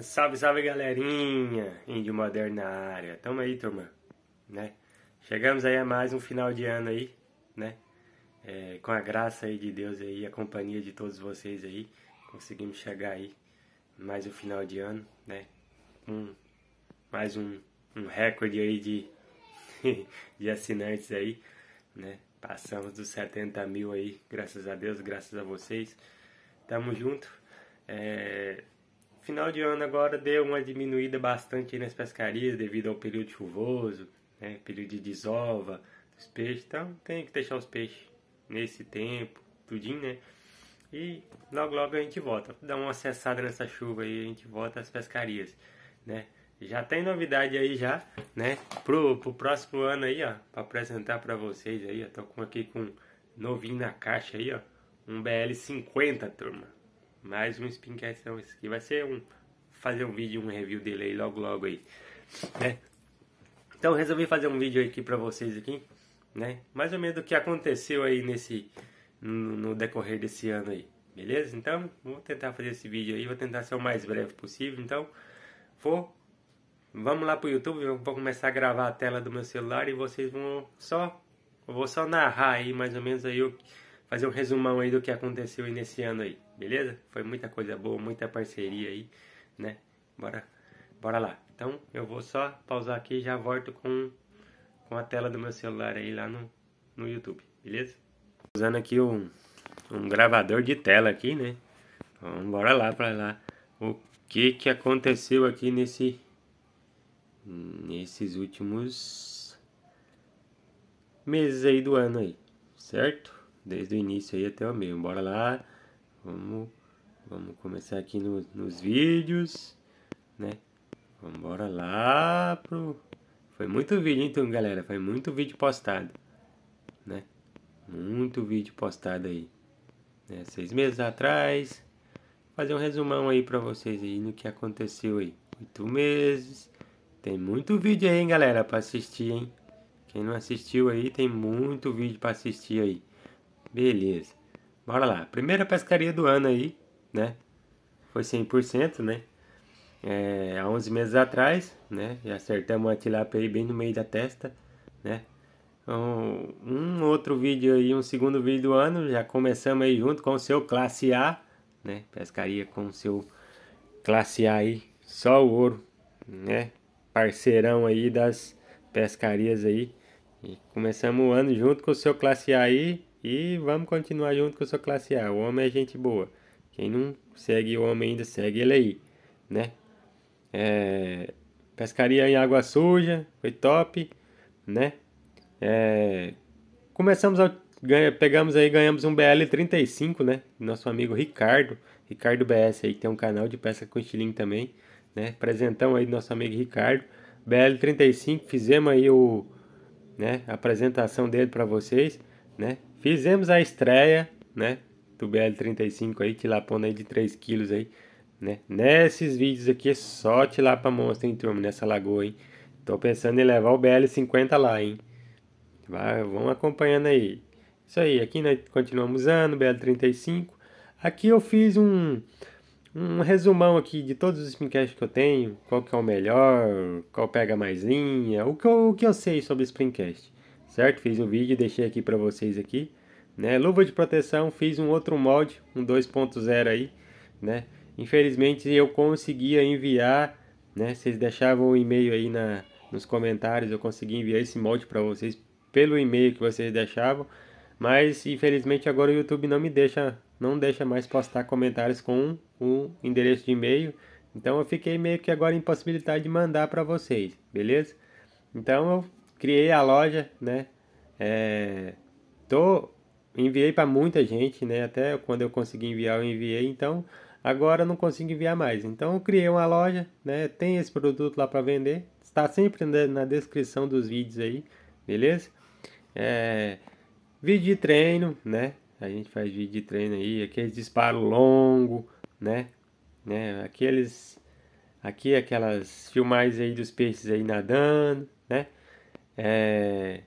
Salve, salve galerinha, índio moderno na área. Tamo aí, turma, né? Chegamos aí a mais um final de ano aí, né? É, com a graça aí de Deus aí, a companhia de todos vocês aí, conseguimos chegar aí mais um final de ano, né? Um, mais um, um recorde aí de, de assinantes aí, né? Passamos dos 70 mil aí, graças a Deus, graças a vocês. Tamo junto. É, final de ano agora deu uma diminuída bastante nas pescarias devido ao período chuvoso, né, período de desova dos peixes. Então tem que deixar os peixes nesse tempo, tudinho, né? E logo logo a gente volta. Dá uma acessada nessa chuva aí, a gente volta às pescarias, né? Já tem novidade aí já, né? Pro, pro próximo ano aí, ó, para apresentar para vocês aí, ó. Tô aqui com novinho na caixa aí, ó, um BL 50, turma. Mais um spincastão esse aqui. Vai ser um. Fazer um vídeo, um review dele aí logo logo aí. Né? Então resolvi fazer um vídeo aqui pra vocês aqui. Né? Mais ou menos do que aconteceu aí nesse. No, no decorrer desse ano aí. Beleza? Então, vou tentar fazer esse vídeo aí. Vou tentar ser o mais breve possível. Então, vou Vamos lá pro YouTube, vou começar a gravar a tela do meu celular e vocês vão só. Eu vou só narrar aí mais ou menos aí, fazer um resumão aí do que aconteceu aí nesse ano aí beleza? Foi muita coisa boa, muita parceria aí, né? Bora, bora lá. Então eu vou só pausar aqui e já volto com, com a tela do meu celular aí lá no, no YouTube, beleza? Usando aqui um, um gravador de tela aqui, né? Então bora lá pra lá. O que que aconteceu aqui nesse... Nesses últimos meses aí do ano aí, certo? Desde o início aí até o meio. Bora lá Vamos, vamos começar aqui no, nos vídeos, né? Vamos embora lá pro... Foi muito vídeo, então, galera. Foi muito vídeo postado, né? Muito vídeo postado aí. Né? Seis meses atrás. Fazer um resumão aí pra vocês aí no que aconteceu aí. Oito meses. Tem muito vídeo aí, hein, galera, pra assistir, hein? Quem não assistiu aí, tem muito vídeo pra assistir aí. Beleza. Bora lá. Primeira pescaria do ano aí, né? Foi 100%, né? É, há 11 meses atrás, né? E acertamos a tilápia aí bem no meio da testa, né? Um, então, um, outro vídeo aí, um segundo vídeo do ano, já começamos aí junto com o seu classe A, né? Pescaria com o seu classe A aí, só o ouro, né? Parceirão aí das pescarias aí. E começamos o ano junto com o seu classe A aí, e vamos continuar junto com o seu classe A. O homem é gente boa. Quem não segue o homem ainda segue ele aí, né? É, pescaria em água suja, foi top, né? É, começamos a ganha, pegamos aí, ganhamos um BL35, né? Nosso amigo Ricardo, Ricardo BS aí, que tem um canal de pesca com estilingue também, né? Presentão aí do nosso amigo Ricardo. BL35, fizemos aí o, né, a apresentação dele para vocês né? Fizemos a estreia, né? Do BL35 aí, tilapona aí de 3 quilos aí, né? Nesses vídeos aqui é só tilapa monstro, hein, turma? Nessa lagoa, hein? Tô pensando em levar o BL50 lá, hein? Vai, vão acompanhando aí. Isso aí, aqui nós continuamos usando o BL35. Aqui eu fiz um, um resumão aqui de todos os spincasts que eu tenho, qual que é o melhor, qual pega mais linha, o que eu, o que eu sei sobre o spincast certo? Fiz um vídeo, deixei aqui para vocês aqui, né? Luva de proteção, fiz um outro molde, um 2.0 aí, né? Infelizmente eu conseguia enviar, né? Vocês deixavam o e-mail aí na, nos comentários, eu consegui enviar esse molde para vocês pelo e-mail que vocês deixavam, mas infelizmente agora o YouTube não me deixa, não deixa mais postar comentários com o um, um endereço de e-mail, então eu fiquei meio que agora impossibilitado de mandar para vocês, beleza? Então eu criei a loja, né? É, tô, enviei para muita gente, né? Até quando eu consegui enviar, eu enviei. Então, agora eu não consigo enviar mais. Então, eu criei uma loja, né? Tem esse produto lá para vender. Está sempre na descrição dos vídeos aí, beleza? É, vídeo de treino, né? A gente faz vídeo de treino aí, aqueles disparo longo, né? né? Aqueles aqui aquelas filmagens aí dos peixes aí nadando, né? é,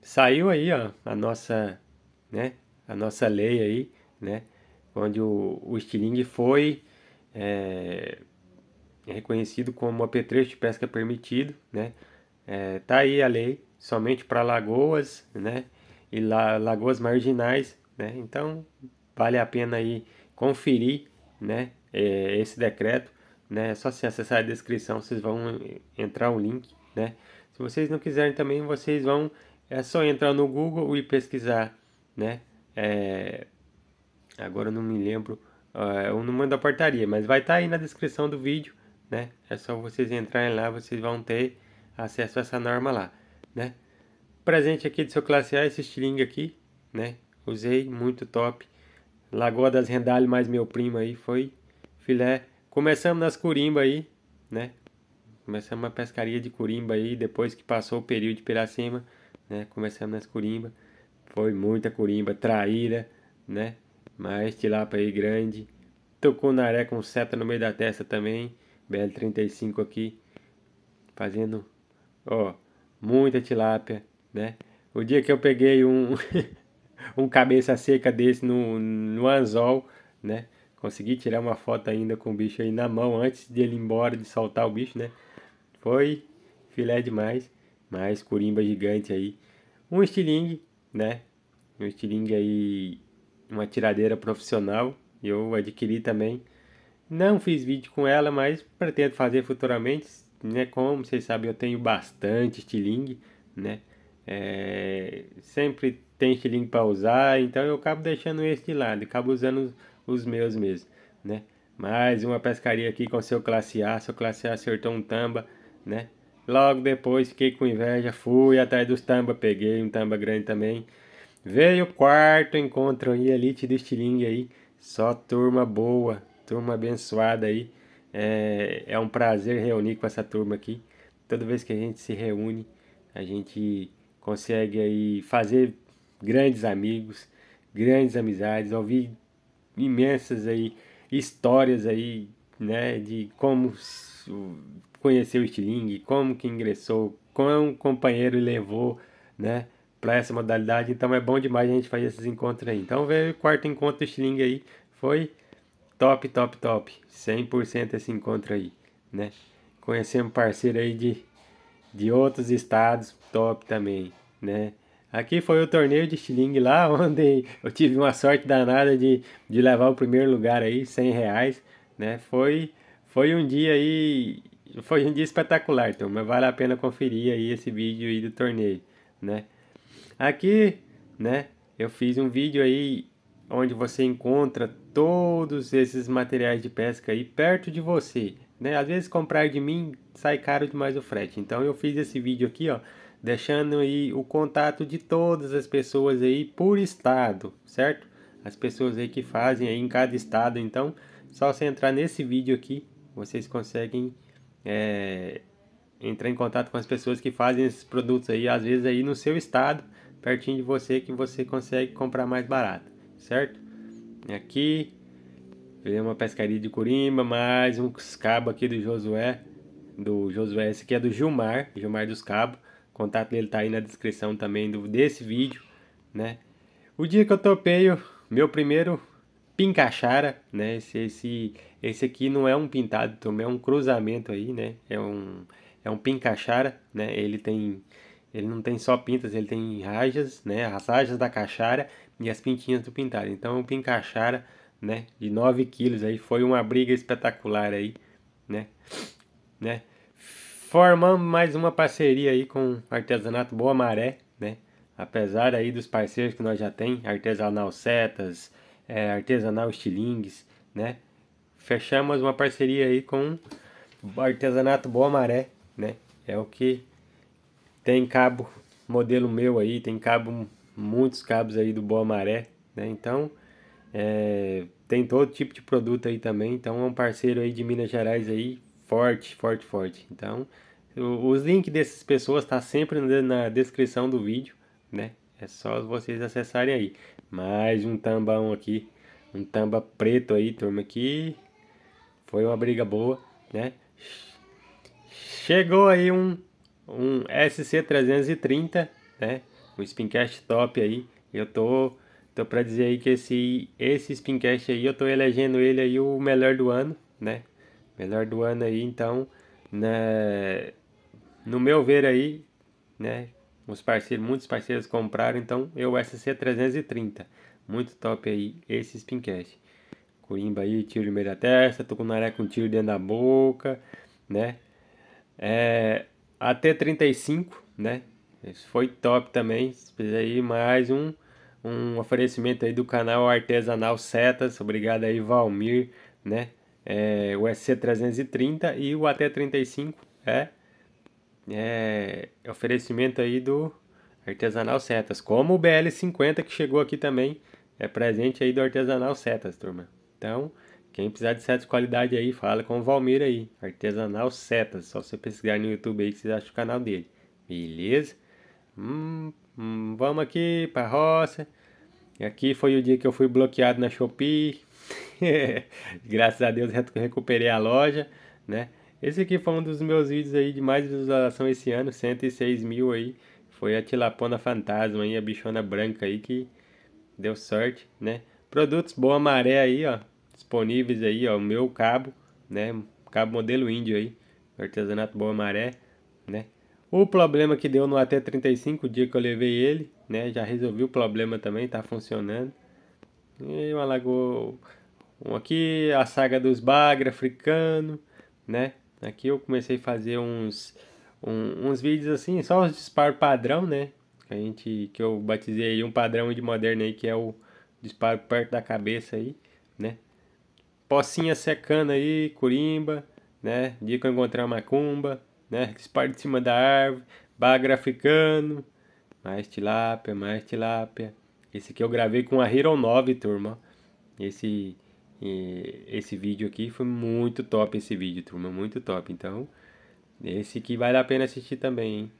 saiu aí ó, a nossa, né, a nossa lei aí, né, onde o, estilingue foi é, reconhecido como apetrecho de pesca permitido, né, é, tá aí a lei somente para lagoas, né, e la, lagoas marginais, né, então vale a pena aí conferir, né, é, esse decreto, né, é só se acessar a descrição vocês vão entrar o link, né, se vocês não quiserem também, vocês vão é só entrar no Google e pesquisar, né? É, agora eu não me lembro é, o número da portaria, mas vai estar tá aí na descrição do vídeo, né? É só vocês entrarem lá, vocês vão ter acesso a essa norma lá, né? Presente aqui do seu classe A, esse estilingue aqui, né? Usei, muito top. Lagoa das Rendalhas, mais meu primo aí, foi filé. Começamos nas curimbas aí, né? Começamos a pescaria de curimba aí, depois que passou o período de Piracema, né? Começamos nas curimba. Foi muita curimba, traíra, né? Mas tilápia aí grande. Tocou na areia com seta no meio da testa também. BL-35 aqui. Fazendo, ó, muita tilápia, né? O dia que eu peguei um, um cabeça seca desse no, no anzol, né? Consegui tirar uma foto ainda com o bicho aí na mão antes de ele ir embora, de soltar o bicho, né? Foi filé demais, mas curimba gigante aí. Um estilingue, né? Um estilingue aí, uma tiradeira profissional. Eu adquiri também. Não fiz vídeo com ela, mas pretendo fazer futuramente. Né? Como vocês sabem, eu tenho bastante estilingue, né? É, sempre tem estilingue para usar, então eu acabo deixando esse de lado, acabo usando os, os meus mesmo, né? Mais uma pescaria aqui com seu classe A, seu classe A acertou um tamba, né? Logo depois fiquei com inveja, fui atrás dos tamba, peguei um tamba grande também. Veio o quarto encontro aí, elite do estilingue aí. Só turma boa, turma abençoada aí. É, é um prazer reunir com essa turma aqui. Toda vez que a gente se reúne, a gente consegue aí fazer grandes amigos, grandes amizades, ouvir imensas aí histórias aí, né, de como conheceu o Estilingue como que ingressou, um companheiro levou, né, para essa modalidade. Então é bom demais a gente fazer esses encontros aí. Então veio o quarto encontro do Stiling aí, foi top, top, top. 100% esse encontro aí, né? Conhecemos parceiro aí de, de outros estados, top também, né? Aqui foi o torneio de Estilingue lá, onde eu tive uma sorte danada de, de levar o primeiro lugar aí, 100 reais, né? Foi, foi um dia aí foi um dia espetacular, então, mas vale a pena conferir aí esse vídeo aí do torneio, né? Aqui, né, eu fiz um vídeo aí onde você encontra todos esses materiais de pesca aí perto de você, né? Às vezes comprar de mim sai caro demais o frete. Então eu fiz esse vídeo aqui, ó, deixando aí o contato de todas as pessoas aí por estado, certo? As pessoas aí que fazem aí em cada estado, então só se entrar nesse vídeo aqui, vocês conseguem é, entrar em contato com as pessoas que fazem esses produtos aí, às vezes aí no seu estado, pertinho de você, que você consegue comprar mais barato, certo? Aqui, veio uma pescaria de Curimba, mais um cabo aqui do Josué, do Josué, esse aqui é do Gilmar, Gilmar dos Cabos, o contato dele tá aí na descrição também do, desse vídeo, né? O dia que eu topei meu primeiro Pincaxara, né? Esse, esse, esse aqui não é um pintado, também é um cruzamento aí, né? É um, é um pincaxara, né? Ele tem ele não tem só pintas, ele tem rajas, né? As rajas da cachara e as pintinhas do pintado. Então o pincaxara, né? De 9 quilos aí, foi uma briga espetacular aí, né? né? Formamos mais uma parceria aí com o artesanato Boa Maré, né? Apesar aí dos parceiros que nós já tem, artesanal setas, é, artesanal Stilings, né? Fechamos uma parceria aí com o artesanato Boa Maré, né? É o que tem cabo modelo meu aí, tem cabo muitos cabos aí do Boa Maré, né? Então é, tem todo tipo de produto aí também, então é um parceiro aí de Minas Gerais aí forte, forte, forte. Então os links dessas pessoas tá sempre na descrição do vídeo, né? É só vocês acessarem aí. Mais um tambão aqui. Um tamba preto aí, turma, que foi uma briga boa, né? Chegou aí um, um SC330, né? Um spincast top aí. Eu tô, tô pra dizer aí que esse, esse spincast aí, eu tô elegendo ele aí o melhor do ano, né? Melhor do ano aí, então, né? No meu ver aí, né? os parceiros, muitos parceiros compraram, então eu SC 330. Muito top aí esse spincast. Corimba aí, tiro no meio da testa, tô com tiro dentro da boca, né? É, até 35, né? Isso foi top também. Fiz aí mais um, um oferecimento aí do canal Artesanal Setas. Obrigado aí, Valmir, né? É, o SC330 e o AT35 é é, é, oferecimento aí do Artesanal Setas, como o BL50 que chegou aqui também, é presente aí do Artesanal Setas, turma. Então, quem precisar de setas de qualidade aí, fala com o Valmir aí, Artesanal Setas, só você pesquisar no YouTube aí que você acha o canal dele. Beleza? Hum, hum, vamos aqui pra roça. E aqui foi o dia que eu fui bloqueado na Shopee. Graças a Deus recuperei a loja, né? Esse aqui foi um dos meus vídeos aí de mais visualização esse ano, 106 mil aí. Foi a tilapona fantasma aí, a bichona branca aí que deu sorte, né? Produtos boa maré aí, ó, disponíveis aí, ó, o meu cabo, né? Cabo modelo índio aí, artesanato boa maré, né? O problema que deu no AT35, o dia que eu levei ele, né? Já resolvi o problema também, tá funcionando. E uma lagoa... Um aqui, a saga dos bagre africano, né? Aqui eu comecei a fazer uns, um, uns vídeos assim, só os disparos padrão, né? Que, a gente, que eu batizei um padrão de moderno aí, que é o disparo perto da cabeça aí, né? Pocinha secando aí, curimba, né? Dia que eu encontrar uma macumba, né? Disparo de cima da árvore, bagra ficando mais tilápia, mais tilápia. Esse aqui eu gravei com a Hero 9, turma. Esse e esse vídeo aqui foi muito top esse vídeo, turma, muito top. Então, esse aqui vale a pena assistir também, hein?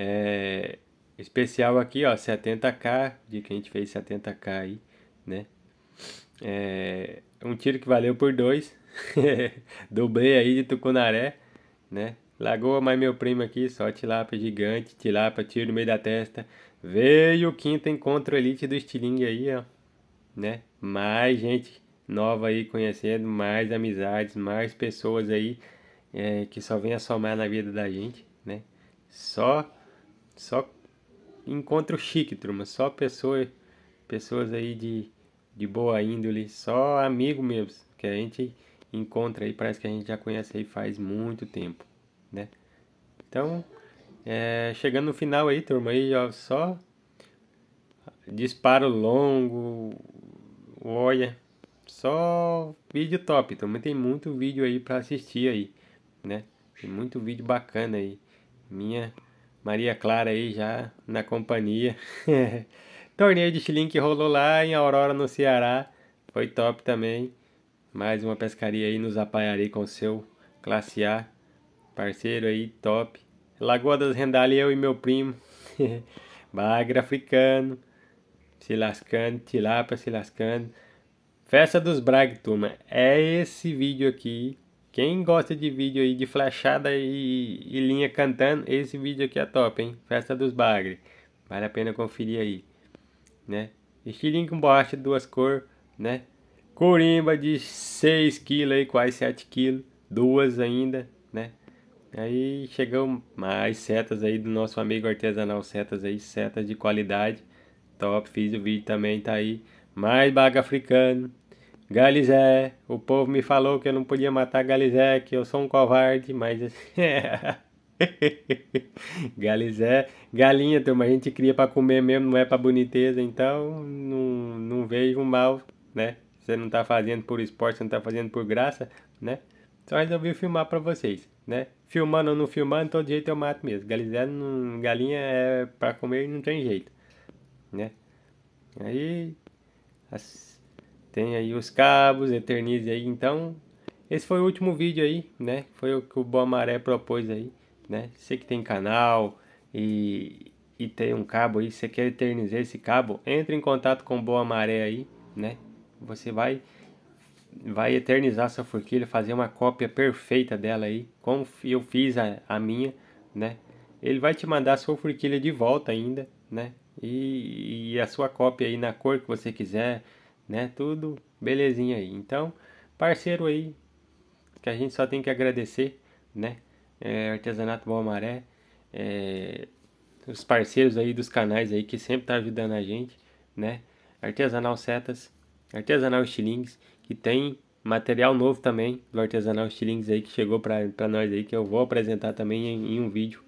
É, especial aqui, ó, 70k, de que a gente fez 70k aí, né? É, um tiro que valeu por dois. Dublei aí de Tucunaré, né? Lagoa, mais meu primo aqui, só tilapa gigante, tilapa, tiro no meio da testa. Veio o quinto encontro elite do estilingue aí, ó, né? Mais gente nova aí, conhecendo mais amizades, mais pessoas aí é, que só vem a somar na vida da gente, né? Só, só encontro chique, turma. Só pessoa, pessoas aí de, de boa índole, só amigo mesmo, que a gente encontra aí, parece que a gente já conhece aí faz muito tempo, né? Então, é, chegando no final aí, turma, aí ó, só disparo longo, olha, só vídeo top. Também tem muito vídeo aí para assistir aí, né? Tem muito vídeo bacana aí. Minha Maria Clara aí já na companhia. Torneio de Xilin que rolou lá em Aurora, no Ceará. Foi top também. Mais uma pescaria aí nos apaiarei com seu classe A. Parceiro aí, top. Lagoa das Rendalha, eu e meu primo. Bagre africano. Se lascando, Tilapa se lascando. Festa dos Brag, turma. É esse vídeo aqui. Quem gosta de vídeo aí de flechada e, e linha cantando, esse vídeo aqui é top, hein? Festa dos Bagre. Vale a pena conferir aí, né? Estilinho com borracha, duas cores, né? Corimba de 6 kg aí, quase 7 kg, duas ainda, né? Aí chegou mais setas aí do nosso amigo artesanal, setas aí, setas de qualidade. Top, fiz o vídeo também, tá aí. Mais baga africano, Galizé, o povo me falou que eu não podia matar Galizé, que eu sou um covarde, mas. Assim, Galizé, galinha, turma, a gente cria para comer mesmo, não é para boniteza, então não, não vejo mal, né? Você não tá fazendo por esporte, você não tá fazendo por graça, né? Só resolvi filmar para vocês, né? Filmando ou não filmando, todo jeito eu mato mesmo. Galizé, não, galinha é para comer e não tem jeito, né? Aí tem aí os cabos, eternize aí. Então, esse foi o último vídeo aí, né? Foi o que o Boa Maré propôs aí, né? Você que tem canal e, e tem um cabo aí, você quer eternizar esse cabo, entre em contato com o Boa Maré aí, né? Você vai vai eternizar sua forquilha, fazer uma cópia perfeita dela aí, como eu fiz a, a minha, né? Ele vai te mandar a sua forquilha de volta ainda, né? E, e a sua cópia aí na cor que você quiser, né? Tudo belezinha aí. Então, parceiro aí, que a gente só tem que agradecer, né? É, Artesanato Boa Maré, é, os parceiros aí dos canais aí que sempre tá ajudando a gente, né? Artesanal Setas, Artesanal Estilingues, que tem material novo também do Artesanal Estilingues aí que chegou para nós aí, que eu vou apresentar também em, em um vídeo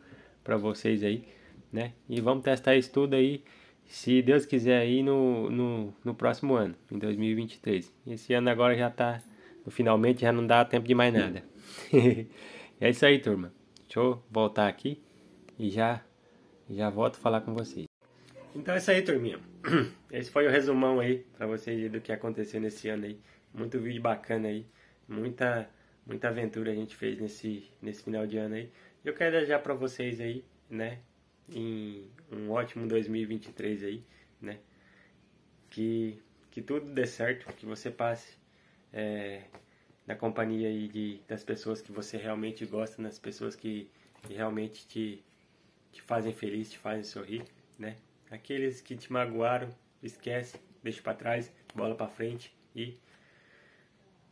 para vocês aí, né? E vamos testar isso tudo aí se Deus quiser aí no, no, no próximo ano, em 2023. Esse ano agora já tá, finalmente já não dá tempo de mais nada. é isso aí, turma. Deixa eu voltar aqui e já já volto falar com vocês. Então é isso aí, turminha. Esse foi o resumão aí para vocês do que aconteceu nesse ano aí. Muito vídeo bacana aí, muita muita aventura a gente fez nesse nesse final de ano aí. Eu quero desejar para vocês aí, né, em um ótimo 2023 aí, né? Que, que tudo dê certo, que você passe é, na companhia aí de, das pessoas que você realmente gosta, nas pessoas que, que realmente te, te fazem feliz, te fazem sorrir, né? Aqueles que te magoaram, esquece, deixa para trás, bola para frente e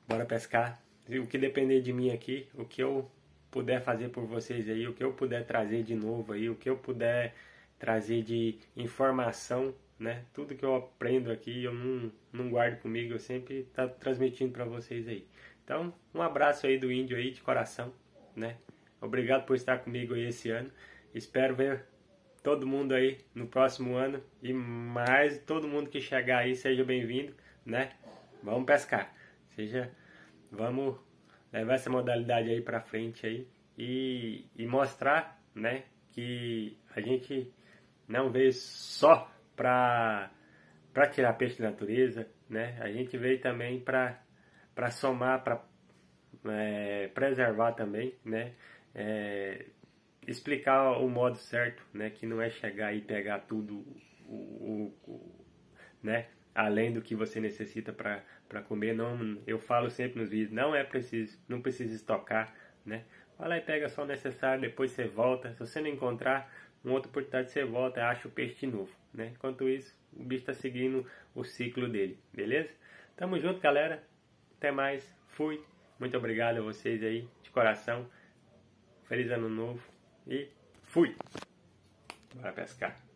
bora pescar. O que depender de mim aqui, o que eu puder fazer por vocês aí, o que eu puder trazer de novo aí, o que eu puder trazer de informação, né? Tudo que eu aprendo aqui eu não, não guardo comigo, eu sempre tá transmitindo para vocês aí. Então, um abraço aí do índio aí de coração, né? Obrigado por estar comigo aí esse ano. Espero ver todo mundo aí no próximo ano e mais todo mundo que chegar aí seja bem-vindo, né? Vamos pescar. Seja vamos levar essa modalidade aí para frente aí e, e mostrar, né, que a gente não veio só para para tirar peixe da natureza, né? A gente veio também para para somar, para é, preservar também, né? É, explicar o modo certo, né? Que não é chegar e pegar tudo o, o, o né? além do que você necessita para comer. Não, eu falo sempre nos vídeos, não é preciso, não precisa estocar, né? Vai lá e pega só o necessário, depois você volta. Se você não encontrar uma outra oportunidade, você volta, acha o peixe novo, né? Enquanto isso, o bicho está seguindo o ciclo dele, beleza? Tamo junto, galera. Até mais. Fui. Muito obrigado a vocês aí, de coração. Feliz ano novo e fui! Bora pescar.